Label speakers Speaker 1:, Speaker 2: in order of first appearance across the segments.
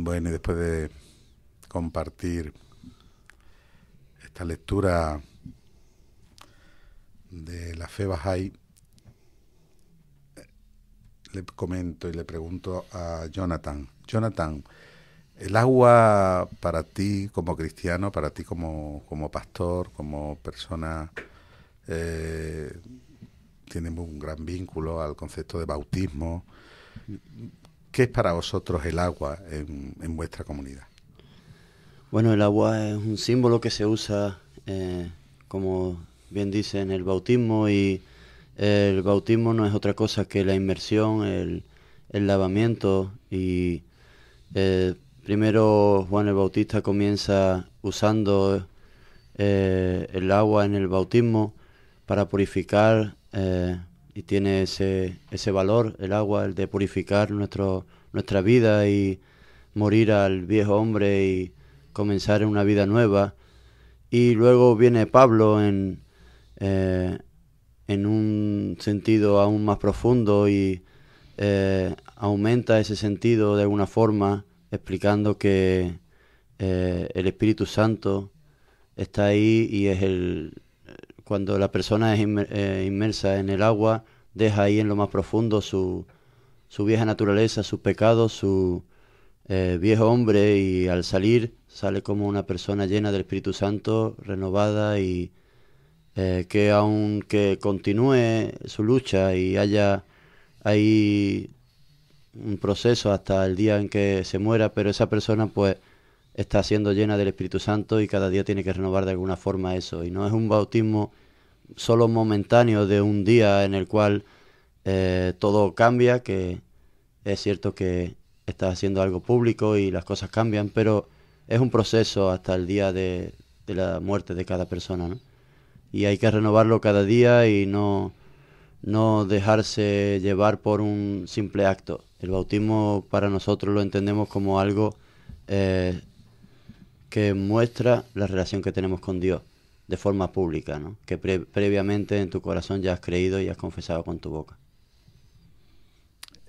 Speaker 1: Bueno, y después de compartir esta lectura de la fe bajay eh, le comento y le pregunto a Jonathan, Jonathan, el agua para ti como cristiano, para ti como, pastor, como persona, eh, tiene un gran vínculo al concepto de bautismo. ¿Qué es para vosotros el agua en, vuestra comunidad?
Speaker 2: Bueno, el agua es un símbolo que se usa, eh, como bien dice, en el bautismo y el bautismo no es otra cosa que la inmersión, el, lavamiento y eh, primero Juan el Bautista comienza usando eh, el agua en el bautismo para purificar y tiene ese, ese valor, el agua, el de purificar nuestro, nuestra vida y morir al viejo hombre y comenzar una vida nueva. Y luego viene Pablo en, eh, en un sentido aún más profundo y eh, aumenta ese sentido de alguna forma explicando que eh, el Espíritu Santo está ahí y es el, cuando la persona es eh, inmersa en el agua, deja ahí en lo más profundo su, vieja naturaleza, sus pecados, su eh, viejo hombre y al salir sale como una persona llena del Espíritu Santo, renovada y eh, que aunque continúe su lucha y haya ahí un proceso hasta el día en que se muera, pero esa persona pues está siendo llena del Espíritu Santo y cada día tiene que renovar de alguna forma eso. Y no es un bautismo solo momentáneo de un día en el cual eh, todo cambia, que es cierto que estás haciendo algo público y las cosas cambian, pero es un proceso hasta el día de, la muerte de cada persona, Y hay que renovarlo cada día y no, no dejarse llevar por un simple acto. El bautismo para nosotros lo entendemos como algo eh, que muestra la relación que tenemos con Dios de forma pública, ¿no? que previamente en tu corazón ya has creído y has confesado con tu boca.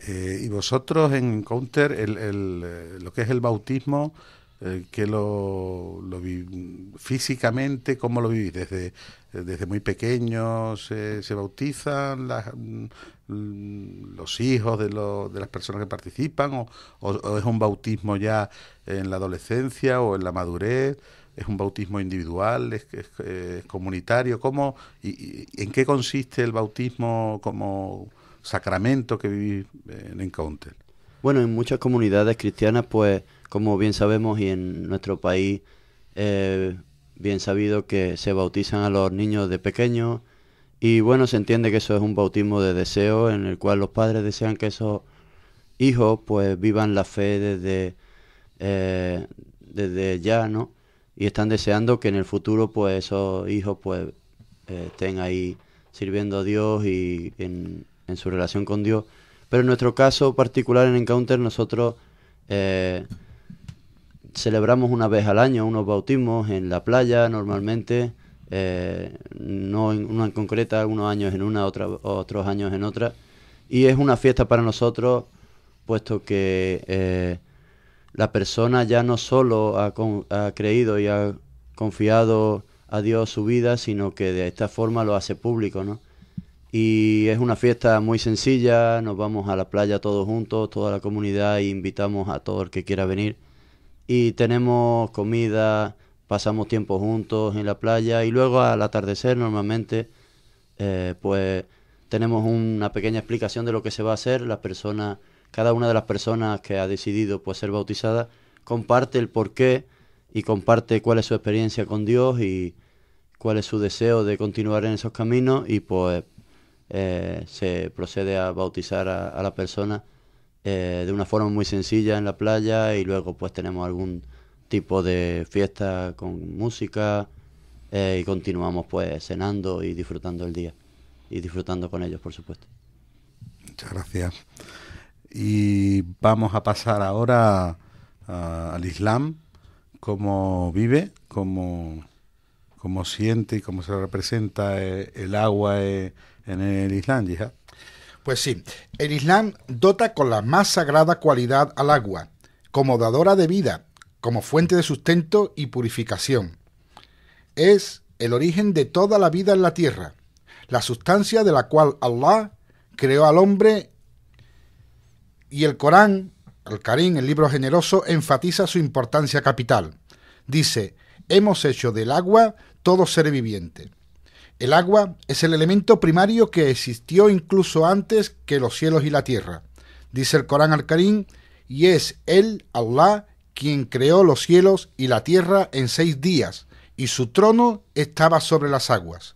Speaker 2: Eh, y vosotros en counter el,
Speaker 1: el, eh, lo que es el bautismo, eh, que lo, lo, físicamente, ¿cómo lo vivís? Desde, desde muy pequeños se, bautizan las, mm, los hijos de, las personas que participan o, es un bautismo ya en la adolescencia o en la madurez? ¿Es un bautismo individual? ¿Es, comunitario? ¿Cómo, y, ¿En qué consiste el bautismo
Speaker 2: como sacramento que vivís en Encounter? Bueno, en muchas comunidades cristianas, pues, como bien sabemos, y en nuestro país eh, bien sabido que se bautizan a los niños de pequeños y bueno, se entiende que eso es un bautismo de deseo en el cual los padres desean que esos hijos pues vivan la fe desde, eh, desde ya, ¿no? Y están deseando que en el futuro pues esos hijos pues eh, estén ahí sirviendo a Dios y en, su relación con Dios. Pero en nuestro caso particular en Encounter nosotros... Eh, celebramos una vez al año unos bautismos en la playa normalmente, eh, no en una en concreta, unos años en una, otra, otros años en otra. Y es una fiesta para nosotros, puesto que eh, la persona ya no solo ha, creído y ha confiado a Dios su vida, sino que de esta forma lo hace público, Y es una fiesta muy sencilla, nos vamos a la playa todos juntos, toda la comunidad, e invitamos a todo el que quiera venir y tenemos comida, pasamos tiempo juntos en la playa y luego al atardecer normalmente eh, pues tenemos una pequeña explicación de lo que se va a hacer, cada una de las personas que ha decidido pues ser bautizada comparte el porqué y comparte cuál es su experiencia con Dios y cuál es su deseo de continuar en esos caminos y pues eh, se procede a bautizar a la persona eh, de una forma muy sencilla en la playa y luego pues tenemos algún tipo de fiesta con música eh, y continuamos pues cenando y disfrutando el día y disfrutando con ellos por supuesto.
Speaker 1: Muchas gracias. Y vamos a pasar ahora al Islam, cómo vive, cómo,
Speaker 3: cómo siente y cómo se representa eh, el, agua en el Islam, Yihad. Pues sí, el Islam dota con la más sagrada cualidad al agua, como dadora de vida, como fuente de sustento y purificación. Es el origen de toda la vida en la tierra, la sustancia de la cual Allah creó al hombre y el Corán, el Karim, el libro generoso, enfatiza su importancia capital. Dice, hemos hecho del agua todo ser viviente. El agua es el elemento primario que existió incluso antes que los cielos y la tierra. Dice el Corán al Karim, y es él, Allah, quien creó los cielos y la tierra en seis días, y su trono estaba sobre las aguas.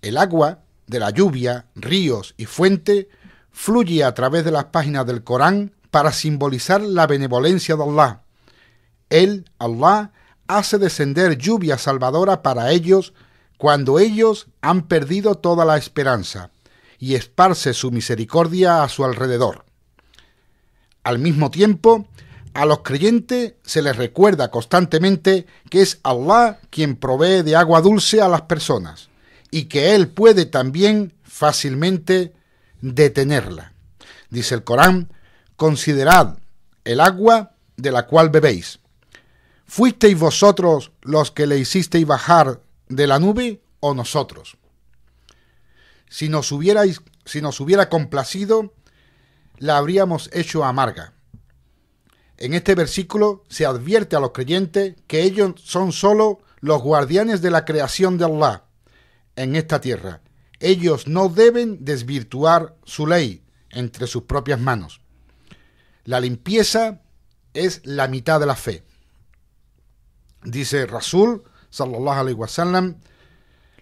Speaker 3: El agua de la lluvia, ríos y fuente fluye a través de las páginas del Corán para simbolizar la benevolencia de Allah. Él, Allah, hace descender lluvia salvadora para ellos cuando ellos han perdido toda la esperanza, y esparce su misericordia a su alrededor. Al mismo tiempo, a los creyentes se les recuerda constantemente que es Allah quien provee de agua dulce a las personas y que Él puede también fácilmente detenerla. Dice el Corán, considerad el agua de la cual bebéis. Fuisteis vosotros los que le hicisteis bajar de la nube o nosotros. Si nos, hubierais, si nos hubiera complacido, la habríamos hecho amarga. En este versículo se advierte a los creyentes que ellos son solo los guardianes de la creación de Allah en esta tierra. Ellos no deben desvirtuar su ley entre sus propias manos. La limpieza es la mitad de la fe. Dice Rasul sallallahu alaihi sallam,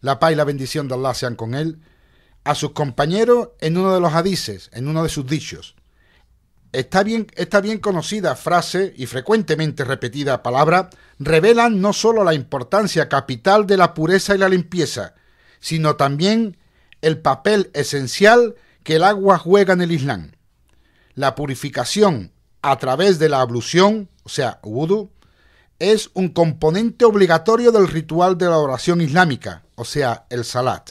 Speaker 3: la paz y la bendición de Allah sean con él, a sus compañeros en uno de los hadices, en uno de sus dichos. Está bien, esta bien conocida frase y frecuentemente repetida palabra revelan no solo la importancia capital de la pureza y la limpieza, sino también el papel esencial que el agua juega en el Islam. La purificación a través de la ablución, o sea, wudu, es un componente obligatorio del ritual de la oración islámica, o sea, el salat.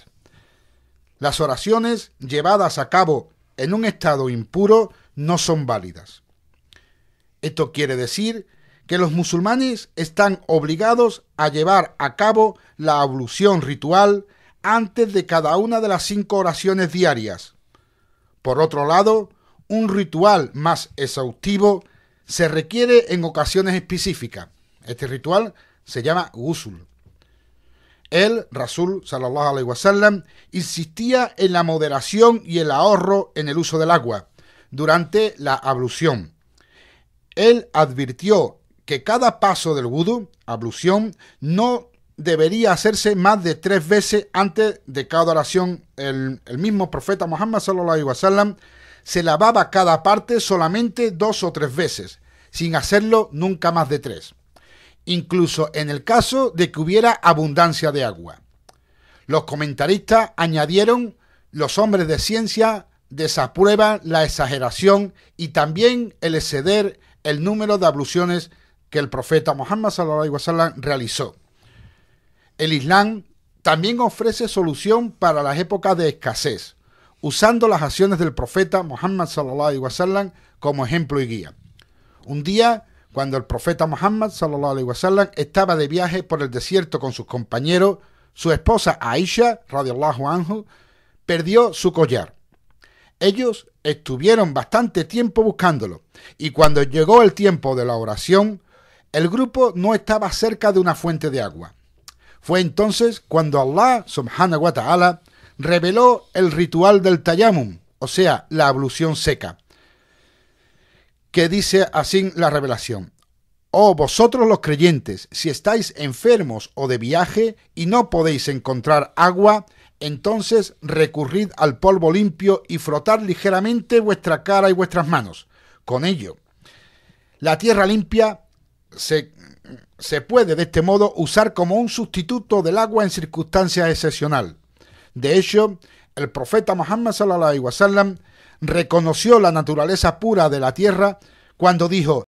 Speaker 3: Las oraciones llevadas a cabo en un estado impuro no son válidas. Esto quiere decir que los musulmanes están obligados a llevar a cabo la ablución ritual antes de cada una de las cinco oraciones diarias. Por otro lado, un ritual más exhaustivo se requiere en ocasiones específicas, este ritual se llama gusul. El Rasul sallallahu wa sallam, insistía en la moderación y el ahorro en el uso del agua durante la ablución. Él advirtió que cada paso del wudu, ablución, no debería hacerse más de tres veces antes de cada oración. El, mismo profeta Muhammad sallallahu wa wasallam se lavaba cada parte solamente dos o tres veces, sin hacerlo nunca más de tres incluso en el caso de que hubiera abundancia de agua. Los comentaristas añadieron los hombres de ciencia desaprueban la exageración y también el exceder el número de abluciones que el profeta Muhammad wasallam realizó. El Islam también ofrece solución para las épocas de escasez, usando las acciones del profeta Muhammad wasallam como ejemplo y guía. Un día cuando el profeta Muhammad sallallahu wasallam, estaba de viaje por el desierto con sus compañeros, su esposa Aisha radiallahu anhu perdió su collar. Ellos estuvieron bastante tiempo buscándolo y cuando llegó el tiempo de la oración, el grupo no estaba cerca de una fuente de agua. Fue entonces cuando Allah subhanahu wa ta'ala reveló el ritual del tayamum, o sea, la ablución seca que dice así la revelación. Oh vosotros los creyentes, si estáis enfermos o de viaje y no podéis encontrar agua, entonces recurrid al polvo limpio y frotad ligeramente vuestra cara y vuestras manos. Con ello, la tierra limpia se, se puede de este modo usar como un sustituto del agua en circunstancias excepcionales. De hecho, el profeta Muhammad sallallahu alaihi wasallam reconoció la naturaleza pura de la tierra cuando dijo,